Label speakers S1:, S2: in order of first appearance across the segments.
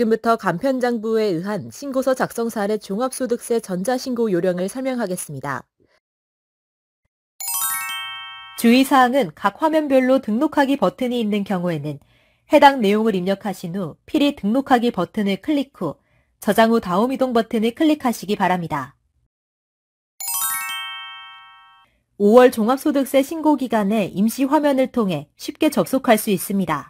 S1: 지금부터 간편장부에 의한 신고서 작성 사례 종합소득세 전자신고 요령을 설명하겠습니다. 주의사항은 각 화면별로 등록하기 버튼이 있는 경우에는 해당 내용을 입력하신 후 필히 등록하기 버튼을 클릭 후 저장 후 다음 이동 버튼을 클릭하시기 바랍니다. 5월 종합소득세 신고 기간에 임시 화면을 통해 쉽게 접속할 수 있습니다.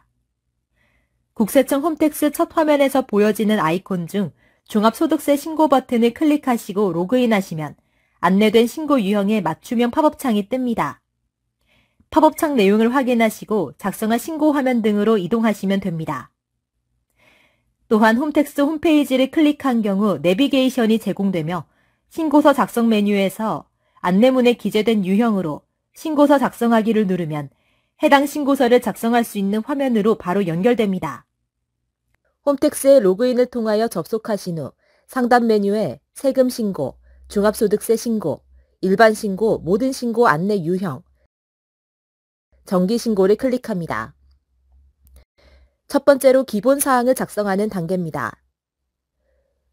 S1: 국세청 홈택스 첫 화면에서 보여지는 아이콘 중 종합소득세 신고 버튼을 클릭하시고 로그인하시면 안내된 신고 유형의 맞춤형 팝업창이 뜹니다. 팝업창 내용을 확인하시고 작성한 신고 화면 등으로 이동하시면 됩니다. 또한 홈택스 홈페이지를 클릭한 경우 내비게이션이 제공되며 신고서 작성 메뉴에서 안내문에 기재된 유형으로 신고서 작성하기를 누르면 해당 신고서를 작성할 수 있는 화면으로 바로 연결됩니다. 홈택스에 로그인을 통하여 접속하신 후 상단 메뉴에 세금 신고, 종합소득세 신고, 일반 신고, 모든 신고 안내 유형, 정기 신고를 클릭합니다. 첫 번째로 기본 사항을 작성하는 단계입니다.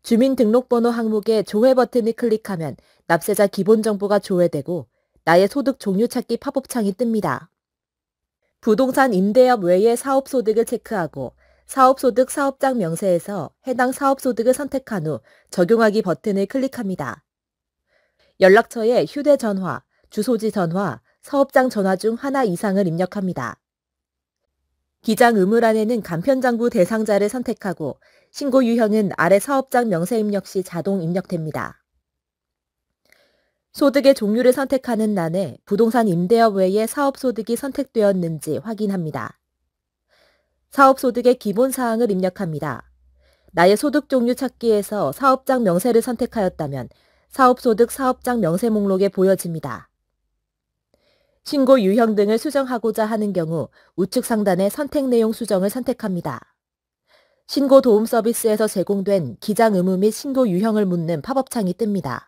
S1: 주민등록번호 항목의 조회 버튼을 클릭하면 납세자 기본 정보가 조회되고 나의 소득 종류 찾기 팝업창이 뜹니다. 부동산 임대업 외의 사업 소득을 체크하고 사업소득 사업장 명세에서 해당 사업소득을 선택한 후 적용하기 버튼을 클릭합니다. 연락처에 휴대전화, 주소지 전화, 사업장 전화 중 하나 이상을 입력합니다. 기장 의무란에는 간편장부 대상자를 선택하고 신고 유형은 아래 사업장 명세 입력 시 자동 입력됩니다. 소득의 종류를 선택하는 란에 부동산 임대업 외에 사업소득이 선택되었는지 확인합니다. 사업소득의 기본 사항을 입력합니다. 나의 소득 종류 찾기에서 사업장 명세를 선택하였다면 사업소득 사업장 명세 목록에 보여집니다. 신고 유형 등을 수정하고자 하는 경우 우측 상단의 선택 내용 수정을 선택합니다. 신고 도움 서비스에서 제공된 기장 의무 및 신고 유형을 묻는 팝업창이 뜹니다.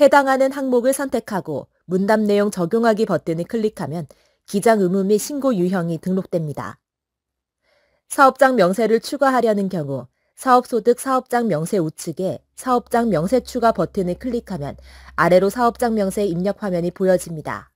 S1: 해당하는 항목을 선택하고 문답 내용 적용하기 버튼을 클릭하면 기장 의무 및 신고 유형이 등록됩니다. 사업장 명세를 추가하려는 경우 사업소득 사업장 명세 우측에 사업장 명세 추가 버튼을 클릭하면 아래로 사업장 명세 입력 화면이 보여집니다.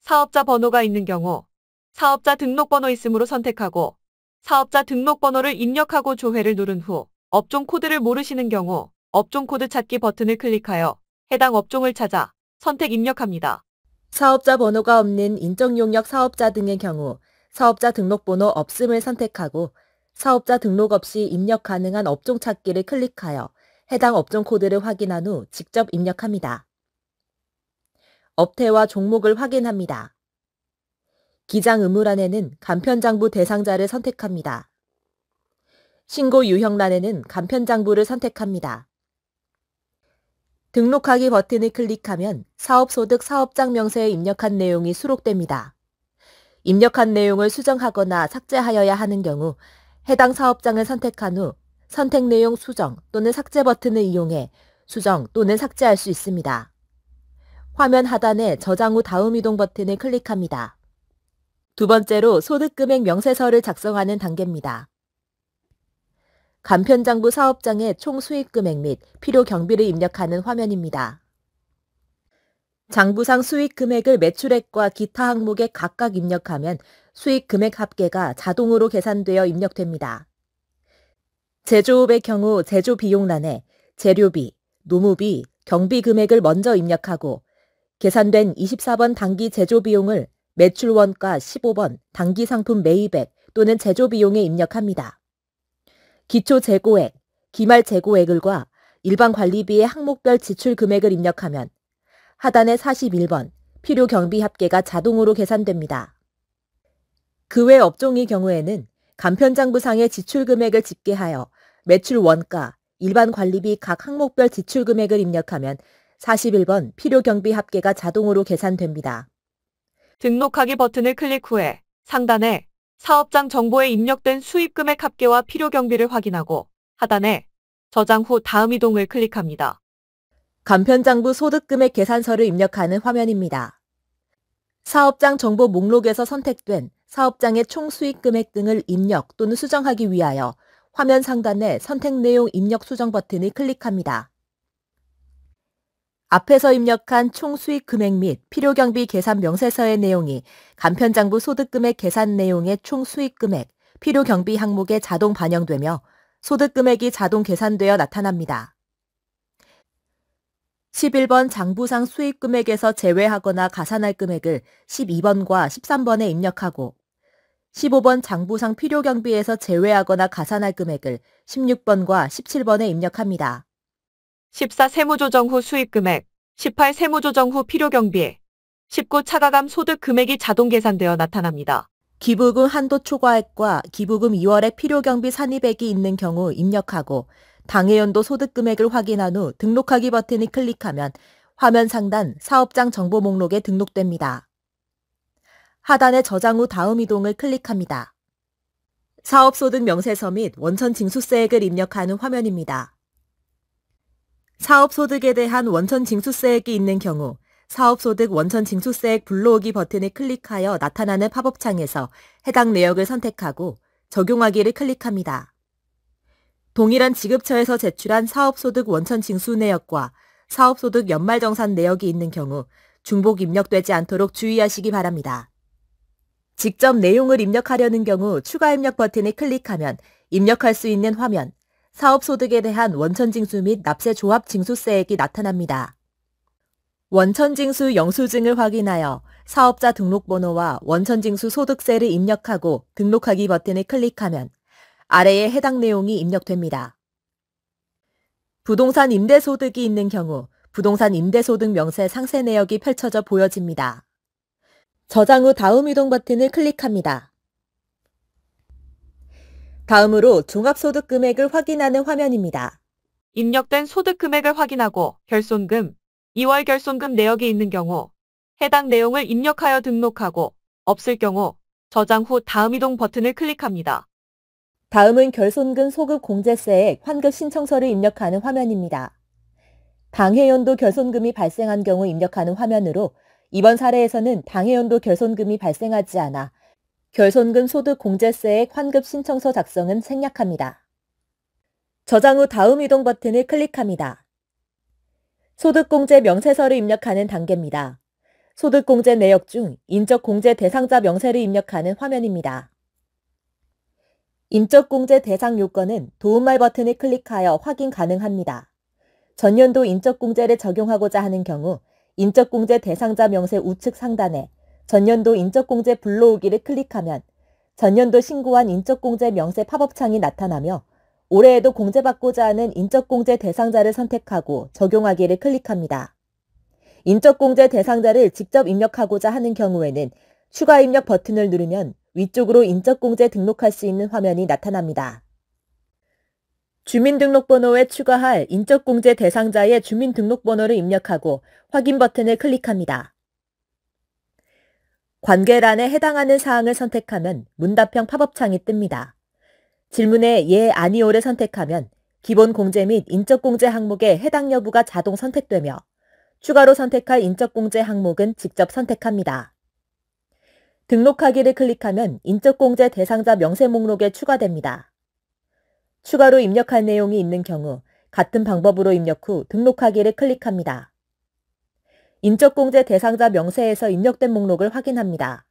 S2: 사업자 번호가 있는 경우 사업자 등록번호 있음으로 선택하고 사업자 등록번호를 입력하고 조회를 누른 후 업종 코드를 모르시는 경우 업종 코드 찾기 버튼을 클릭하여 해당 업종을 찾아 선택 입력합니다.
S1: 사업자 번호가 없는 인적용역 사업자 등의 경우 사업자 등록번호 없음을 선택하고 사업자 등록 없이 입력 가능한 업종 찾기를 클릭하여 해당 업종 코드를 확인한 후 직접 입력합니다. 업태와 종목을 확인합니다. 기장 의무란에는 간편장부 대상자를 선택합니다. 신고 유형란에는 간편장부를 선택합니다. 등록하기 버튼을 클릭하면 사업소득 사업장 명세에 입력한 내용이 수록됩니다. 입력한 내용을 수정하거나 삭제하여야 하는 경우 해당 사업장을 선택한 후 선택 내용 수정 또는 삭제 버튼을 이용해 수정 또는 삭제할 수 있습니다. 화면 하단에 저장 후 다음 이동 버튼을 클릭합니다. 두 번째로 소득금액 명세서를 작성하는 단계입니다. 간편장부 사업장의 총 수익금액 및 필요 경비를 입력하는 화면입니다. 장부상 수익 금액을 매출액과 기타 항목에 각각 입력하면 수익 금액 합계가 자동으로 계산되어 입력됩니다. 제조업의 경우 제조 비용란에 재료비, 노무비, 경비 금액을 먼저 입력하고 계산된 24번 단기 제조 비용을 매출원가 15번 단기 상품 매입액 또는 제조 비용에 입력합니다. 기초 재고액, 기말 재고액을과 일반 관리비의 항목별 지출 금액을 입력하면 하단의 41번 필요 경비 합계가 자동으로 계산됩니다. 그 외 업종의 경우에는 간편장부상의 지출 금액을 집계하여 매출 원가, 일반 관리비 각 항목별 지출 금액을 입력하면 41번 필요 경비 합계가 자동으로 계산됩니다.
S2: 등록하기 버튼을 클릭 후에 상단에 사업장 정보에 입력된 수입금액 합계와 필요 경비를 확인하고 하단에 저장 후 다음 이동을 클릭합니다.
S1: 간편장부 소득금액 계산서를 입력하는 화면입니다. 사업장 정보 목록에서 선택된 사업장의 총 수익금액 등을 입력 또는 수정하기 위하여 화면 상단에 선택 내용 입력 수정 버튼을 클릭합니다. 앞에서 입력한 총 수익 금액 및 필요 경비 계산 명세서의 내용이 간편장부 소득 금액 계산 내용의 총 수익 금액, 필요 경비 항목에 자동 반영되며 소득 금액이 자동 계산되어 나타납니다. 11번 장부상 수익 금액에서 제외하거나 가산할 금액을 12번과 13번에 입력하고 15번 장부상 필요 경비에서 제외하거나 가산할 금액을 16번과 17번에 입력합니다.
S2: 14 세무조정 후 수입금액, 18 세무조정 후 필요경비, 19 차가감 소득 금액이 자동 계산되어 나타납니다.
S1: 기부금 한도 초과액과 기부금 2월에 필요경비 산입액이 있는 경우 입력하고 당해 연도 소득 금액을 확인한 후 등록하기 버튼을 클릭하면 화면 상단 사업장 정보 목록에 등록됩니다. 하단에 저장 후 다음 이동을 클릭합니다. 사업소득 명세서 및 원천 징수세액을 입력하는 화면입니다. 사업소득에 대한 원천징수세액이 있는 경우 사업소득 원천징수세액 불러오기 버튼을 클릭하여 나타나는 팝업창에서 해당 내역을 선택하고 적용하기를 클릭합니다. 동일한 지급처에서 제출한 사업소득 원천징수 내역과 사업소득 연말정산 내역이 있는 경우 중복 입력되지 않도록 주의하시기 바랍니다. 직접 내용을 입력하려는 경우 추가 입력 버튼을 클릭하면 입력할 수 있는 화면, 사업소득에 대한 원천징수 및 납세조합 징수세액이 나타납니다. 원천징수 영수증을 확인하여 사업자 등록번호와 원천징수 소득세를 입력하고 등록하기 버튼을 클릭하면 아래에 해당 내용이 입력됩니다. 부동산 임대소득이 있는 경우 부동산 임대소득 명세 상세 내역이 펼쳐져 보여집니다. 저장 후 다음 이동 버튼을 클릭합니다. 다음으로 종합소득 금액을 확인하는 화면입니다. 입력된 소득 금액을
S2: 확인하고 결손금, 2월 결손금 내역이 있는 경우 해당 내용을 입력하여 등록하고 없을 경우 저장 후 다음 이동 버튼을 클릭합니다.
S1: 다음은 결손금 소급 공제세액 환급 신청서를 입력하는 화면입니다. 당해연도 결손금이 발생한 경우 입력하는 화면으로 이번 사례에서는 당해연도 결손금이 발생하지 않아 결손금 소득 공제세의 환급 신청서 작성은 생략합니다. 저장 후 다음 이동 버튼을 클릭합니다. 소득공제 명세서를 입력하는 단계입니다. 소득공제 내역 중 인적공제 대상자 명세를 입력하는 화면입니다. 인적공제 대상 요건은 도움말 버튼을 클릭하여 확인 가능합니다. 전년도 인적공제를 적용하고자 하는 경우 인적공제 대상자 명세 우측 상단에 전년도 인적공제 불러오기를 클릭하면 전년도 신고한 인적공제 명세 팝업창이 나타나며 올해에도 공제받고자 하는 인적공제 대상자를 선택하고 적용하기를 클릭합니다. 인적공제 대상자를 직접 입력하고자 하는 경우에는 추가 입력 버튼을 누르면 위쪽으로 인적공제 등록할 수 있는 화면이 나타납니다. 주민등록번호에 추가할 인적공제 대상자의 주민등록번호를 입력하고 확인 버튼을 클릭합니다. 관계란에 해당하는 사항을 선택하면 문답형 팝업창이 뜹니다. 질문에 예, 아니오를 선택하면 기본 공제 및 인적 공제 항목에 해당 여부가 자동 선택되며 추가로 선택할 인적 공제 항목은 직접 선택합니다. 등록하기를 클릭하면 인적 공제 대상자 명세 목록에 추가됩니다. 추가로 입력할 내용이 있는 경우 같은 방법으로 입력 후 등록하기를 클릭합니다. 인적공제 대상자 명세에서 입력된 목록을 확인합니다.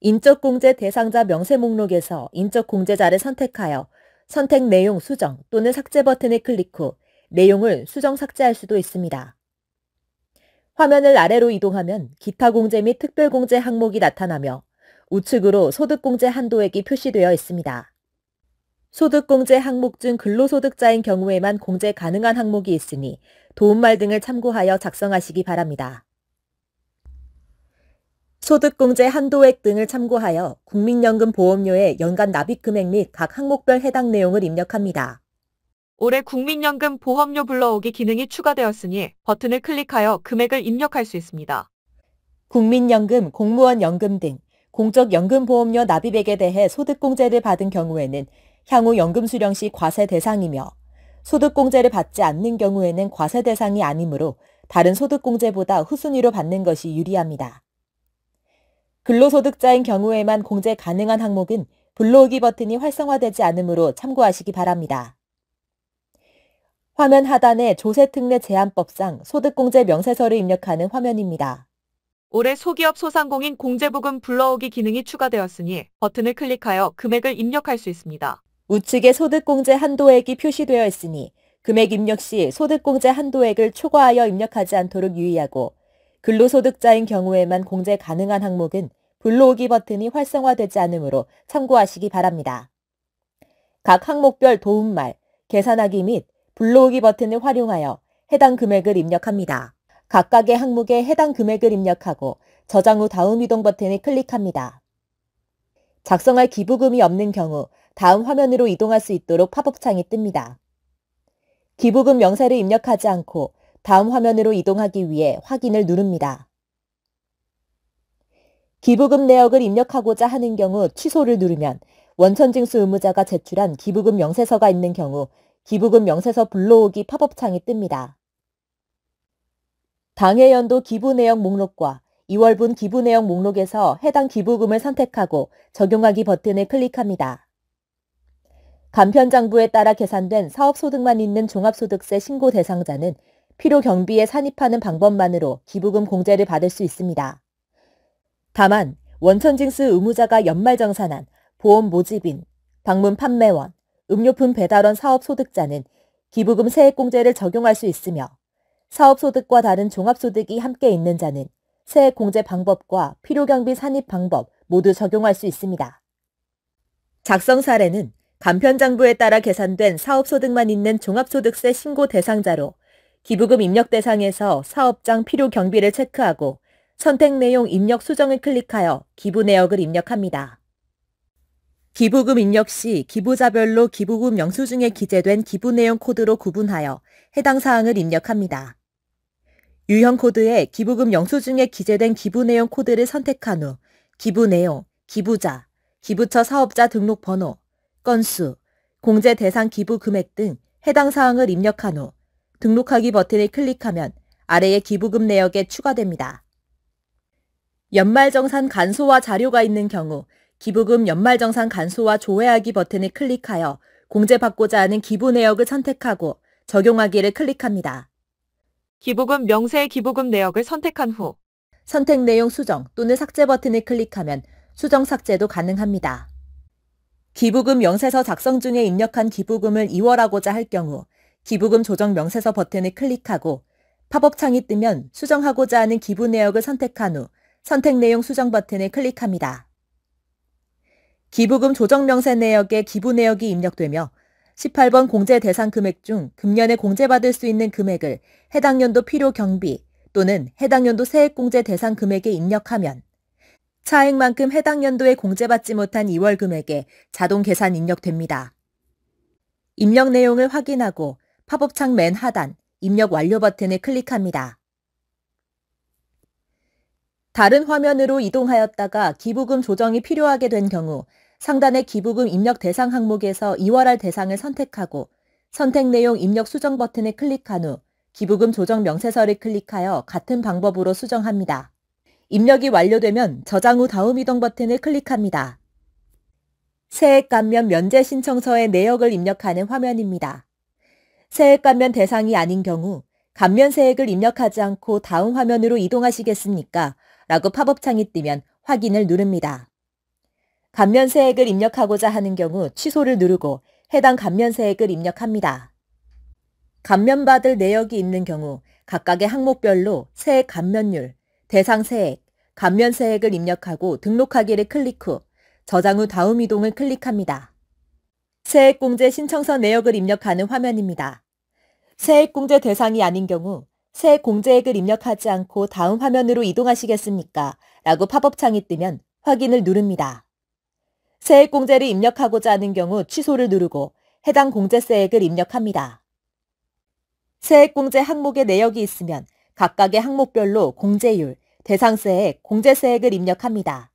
S1: 인적공제 대상자 명세 목록에서 인적공제자를 선택하여 선택 내용 수정 또는 삭제 버튼을 클릭 후 내용을 수정 삭제할 수도 있습니다. 화면을 아래로 이동하면 기타 공제 및 특별 공제 항목이 나타나며 우측으로 소득 공제 한도액이 표시되어 있습니다. 소득 공제 항목 중 근로소득자인 경우에만 공제 가능한 항목이 있으니 도움말 등을 참고하여 작성하시기 바랍니다. 소득공제 한도액 등을 참고하여 국민연금 보험료의 연간 납입 금액 및 각 항목별 해당 내용을 입력합니다. 올해
S2: 국민연금 보험료 불러오기 기능이 추가되었으니 버튼을 클릭하여 금액을 입력할 수 있습니다.
S1: 국민연금, 공무원 연금 등 공적 연금 보험료 납입액에 대해 소득공제를 받은 경우에는 향후 연금 수령 시 과세 대상이며 소득공제를 받지 않는 경우에는 과세 대상이 아니므로 다른 소득공제보다 후순위로 받는 것이 유리합니다. 근로소득자인 경우에만 공제 가능한 항목은 불러오기 버튼이 활성화되지 않으므로 참고하시기 바랍니다. 화면 하단에 조세특례 제한법상 소득공제 명세서를 입력하는 화면입니다.
S2: 올해 소기업 소상공인 공제부금 불러오기 기능이 추가되었으니 버튼을 클릭하여 금액을 입력할 수
S1: 있습니다. 우측에 소득공제 한도액이 표시되어 있으니 금액 입력 시 소득공제 한도액을 초과하여 입력하지 않도록 유의하고 근로소득자인 경우에만 공제 가능한 항목은 불러오기 버튼이 활성화되지 않으므로 참고하시기 바랍니다. 각 항목별 도움말, 계산하기 및 불러오기 버튼을 활용하여 해당 금액을 입력합니다. 각각의 항목에 해당 금액을 입력하고 저장 후 다음 이동 버튼을 클릭합니다. 작성할 기부금이 없는 경우 다음 화면으로 이동할 수 있도록 팝업창이 뜹니다. 기부금 명세를 입력하지 않고 다음 화면으로 이동하기 위해 확인을 누릅니다. 기부금 내역을 입력하고자 하는 경우 취소를 누르면 원천징수 의무자가 제출한 기부금 명세서가 있는 경우 기부금 명세서 불러오기 팝업창이 뜹니다. 당해 연도 기부 내역 목록과 2월분 기부 내역 목록에서 해당 기부금을 선택하고 적용하기 버튼을 클릭합니다. 간편장부에 따라 계산된 사업소득만 있는 종합소득세 신고 대상자는 필요 경비에 산입하는 방법만으로 기부금 공제를 받을 수 있습니다. 다만 원천징수 의무자가 연말정산한 보험 모집인, 방문 판매원, 음료품 배달원 사업 소득자는 기부금 세액 공제를 적용할 수 있으며 사업 소득과 다른 종합 소득이 함께 있는 자는 세액 공제 방법과 필요 경비 산입 방법 모두 적용할 수 있습니다. 작성 사례는 간편장부에 따라 계산된 사업소득만 있는 종합소득세 신고 대상자로 기부금 입력 대상에서 사업장 필요 경비를 체크하고 선택 내용 입력 수정을 클릭하여 기부 내역을 입력합니다. 기부금 입력 시 기부자별로 기부금 영수증에 기재된 기부 내용 코드로 구분하여 해당 사항을 입력합니다. 유형 코드에 기부금 영수증에 기재된 기부 내용 코드를 선택한 후 기부 내용, 기부자, 기부처 사업자 등록 번호, 건수, 공제 대상 기부 금액 등 해당 사항을 입력한 후 등록하기 버튼을 클릭하면 아래의 기부금 내역에 추가됩니다. 연말정산 간소화 자료가 있는 경우 기부금 연말정산 간소화 조회하기 버튼을 클릭하여 공제받고자 하는 기부 내역을 선택하고 적용하기를 클릭합니다. 기부금 명세 기부금 내역을 선택한 후 선택 내용 수정 또는 삭제 버튼을 클릭하면 수정 삭제도 가능합니다. 기부금 명세서 작성 중에 입력한 기부금을 이월하고자 할 경우 기부금 조정 명세서 버튼을 클릭하고 팝업 창이 뜨면 수정하고자 하는 기부 내역을 선택한 후 선택 내용 수정 버튼을 클릭합니다. 기부금 조정 명세 내역에 기부 내역이 입력되며 18번 공제 대상 금액 중 금년에 공제받을 수 있는 금액을 해당 연도 필요 경비 또는 해당 연도 세액공제 대상 금액에 입력하면 차액만큼 해당 연도에 공제받지 못한 2월 금액에 자동 계산 입력됩니다. 입력 내용을 확인하고 팝업창 맨 하단 입력 완료 버튼을 클릭합니다. 다른 화면으로 이동하였다가 기부금 조정이 필요하게 된 경우 상단의 기부금 입력 대상 항목에서 2월할 대상을 선택하고 선택 내용 입력 수정 버튼을 클릭한 후 기부금 조정 명세서를 클릭하여 같은 방법으로 수정합니다. 입력이 완료되면 저장 후 다음 이동 버튼을 클릭합니다. 세액 감면 면제 신청서의 내역을 입력하는 화면입니다. 세액 감면 대상이 아닌 경우 감면 세액을 입력하지 않고 다음 화면으로 이동하시겠습니까? 라고 팝업창이 뜨면 확인을 누릅니다. 감면 세액을 입력하고자 하는 경우 취소를 누르고 해당 감면 세액을 입력합니다. 감면받을 내역이 있는 경우 각각의 항목별로 세액 감면율, 대상세액, 감면세액을 입력하고 등록하기를 클릭 후 저장 후 다음 이동을 클릭합니다. 세액공제 신청서 내역을 입력하는 화면입니다. 세액공제 대상이 아닌 경우 세액공제액을 입력하지 않고 다음 화면으로 이동하시겠습니까? 라고 팝업창이 뜨면 확인을 누릅니다. 세액공제를 입력하고자 하는 경우 취소를 누르고 해당 공제세액을 입력합니다. 세액공제 항목의 내역이 있으면 각각의 항목별로 공제율, 대상세액, 공제세액을 입력합니다.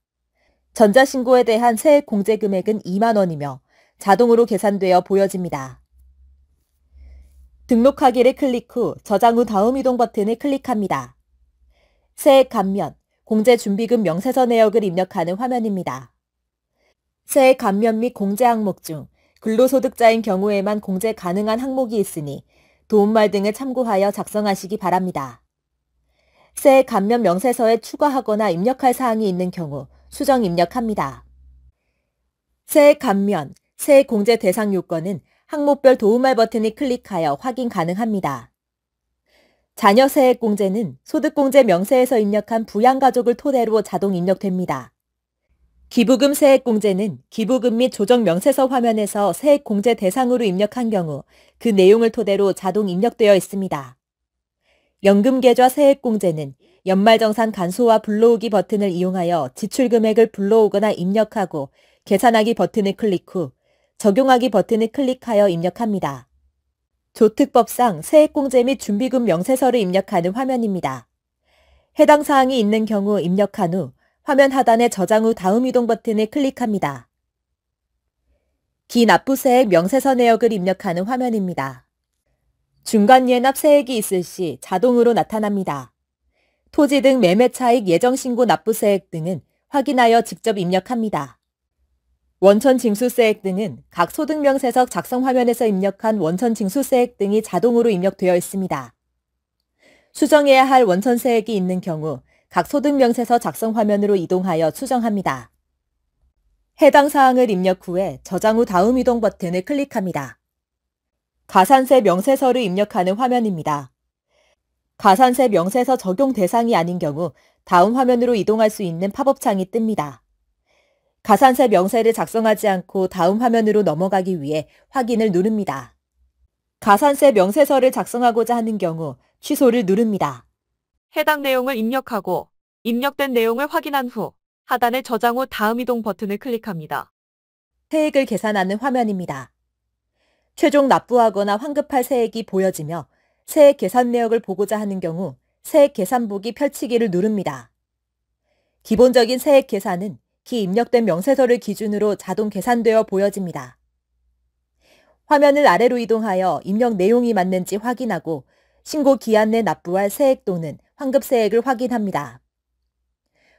S1: 전자신고에 대한 세액 공제 금액은 2만 원이며 자동으로 계산되어 보여집니다. 등록하기를 클릭 후 저장 후 다음 이동 버튼을 클릭합니다. 세액 감면, 공제 준비금 명세서 내역을 입력하는 화면입니다. 세액 감면 및 공제 항목 중 근로소득자인 경우에만 공제 가능한 항목이 있으니 도움말 등을 참고하여 작성하시기 바랍니다. 새 감면 명세서에 추가하거나 입력할 사항이 있는 경우 수정 입력합니다. 새 감면, 새 공제 대상 요건은 항목별 도움할 버튼이 클릭하여 확인 가능합니다. 자녀 세액 공제는 소득공제 명세에서 입력한 부양가족을 토대로 자동 입력됩니다. 기부금 세액 공제는 기부금 및 조정 명세서 화면에서 세액 공제 대상으로 입력한 경우 그 내용을 토대로 자동 입력되어 있습니다. 연금계좌 세액공제는 연말정산 간소화 불러오기 버튼을 이용하여 지출금액을 불러오거나 입력하고 계산하기 버튼을 클릭 후 적용하기 버튼을 클릭하여 입력합니다. 조특법상 세액공제 및 준비금 명세서를 입력하는 화면입니다. 해당 사항이 있는 경우 입력한 후 화면 하단의 저장 후 다음 이동 버튼을 클릭합니다. 기납부세액 명세서 내역을 입력하는 화면입니다. 중간예납세액이 있을 시 자동으로 나타납니다. 토지 등 매매차익 예정신고 납부세액 등은 확인하여 직접 입력합니다. 원천 징수세액 등은 각소득명세서 작성 화면에서 입력한 원천 징수세액 등이 자동으로 입력되어 있습니다. 수정해야 할 원천세액이 있는 경우 각 소득명세서 작성 화면으로 이동하여 수정합니다. 해당 사항을 입력 후에 저장 후 다음 이동 버튼을 클릭합니다. 가산세 명세서를 입력하는 화면입니다. 가산세 명세서 적용 대상이 아닌 경우 다음 화면으로 이동할 수 있는 팝업 창이 뜹니다. 가산세 명세를 작성하지 않고 다음 화면으로 넘어가기 위해 확인을 누릅니다. 가산세 명세서를 작성하고자 하는 경우 취소를 누릅니다.
S2: 해당 내용을 입력하고 입력된 내용을 확인한 후 하단의 저장 후 다음 이동 버튼을 클릭합니다.
S1: 세액을 계산하는 화면입니다. 최종 납부하거나 환급할 세액이 보여지며 세액 계산 내역을 보고자 하는 경우 세액 계산보기 펼치기를 누릅니다. 기본적인 세액 계산은 기 입력된 명세서를 기준으로 자동 계산되어 보여집니다. 화면을 아래로 이동하여 입력 내용이 맞는지 확인하고 신고 기한 내 납부할 세액 또는 환급세액을 확인합니다.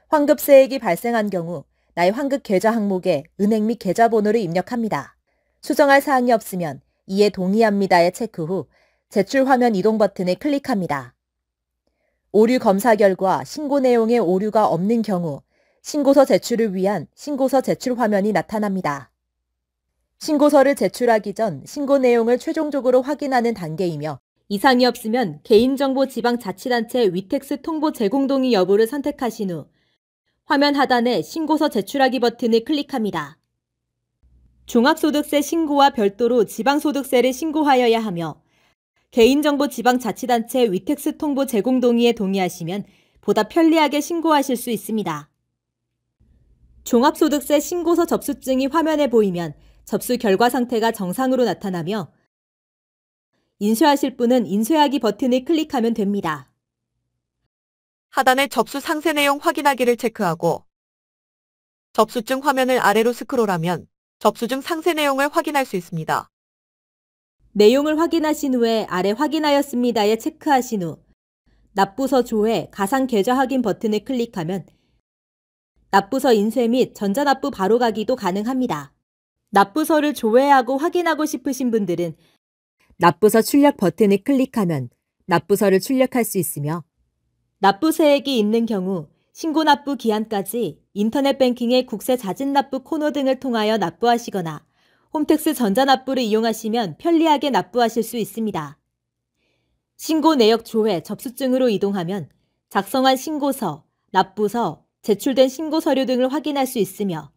S1: 환급세액이 발생한 경우 나의 환급 계좌 항목에 은행 및 계좌번호를 입력합니다. 수정할 사항이 없으면 이에 동의합니다에 체크 그 후 제출 화면 이동 버튼을 클릭합니다. 오류 검사 결과 신고 내용에 오류가 없는 경우 신고서 제출을 위한 신고서 제출 화면이 나타납니다. 신고서를 제출하기 전 신고 내용을 최종적으로 확인하는 단계이며 이상이 없으면 개인정보 지방자치단체 위텍스 통보 제공 동의 여부를 선택하신 후 화면 하단에 신고서 제출하기 버튼을 클릭합니다. 종합소득세 신고와 별도로 지방소득세를 신고하여야 하며 개인정보 지방자치단체 위텍스 통보 제공 동의에 동의하시면 보다 편리하게 신고하실 수 있습니다. 종합소득세 신고서 접수증이 화면에 보이면 접수 결과 상태가 정상으로 나타나며 인쇄하실 분은 인쇄하기 버튼을 클릭하면 됩니다. 하단의 접수 상세 내용 확인하기를 체크하고 접수증 화면을 아래로 스크롤하면 접수 중 상세 내용을 확인할 수 있습니다. 내용을 확인하신 후에 아래 확인하였습니다에 체크하신 후 납부서 조회 가상 계좌 확인 버튼을 클릭하면 납부서 인쇄 및 전자납부 바로가기도 가능합니다. 납부서를 조회하고 확인하고 싶으신 분들은 납부서 출력 버튼을 클릭하면 납부서를 출력할 수 있으며 납부세액이 있는 경우 신고 납부 기한까지 인터넷 뱅킹의 국세 자진 납부 코너 등을 통하여 납부하시거나 홈택스 전자납부를 이용하시면 편리하게 납부하실 수 있습니다. 신고 내역 조회 접수증으로 이동하면 작성한 신고서, 납부서, 제출된 신고 서류 등을 확인할 수 있으며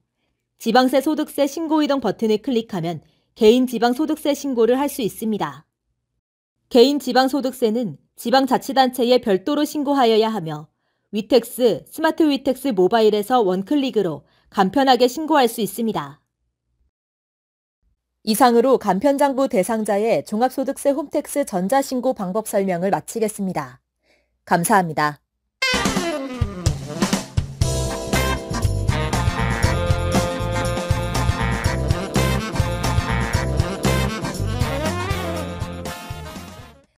S1: 지방세 소득세 신고 이동 버튼을 클릭하면 개인 지방소득세 신고를 할 수 있습니다. 개인 지방소득세는 지방자치단체에 별도로 신고하여야 하며 위텍스 스마트 위텍스 모바일에서 원클릭으로 간편하게 신고할 수 있습니다. 이상으로 간편장부 대상자의 종합소득세 홈택스 전자신고 방법 설명을 마치겠습니다. 감사합니다.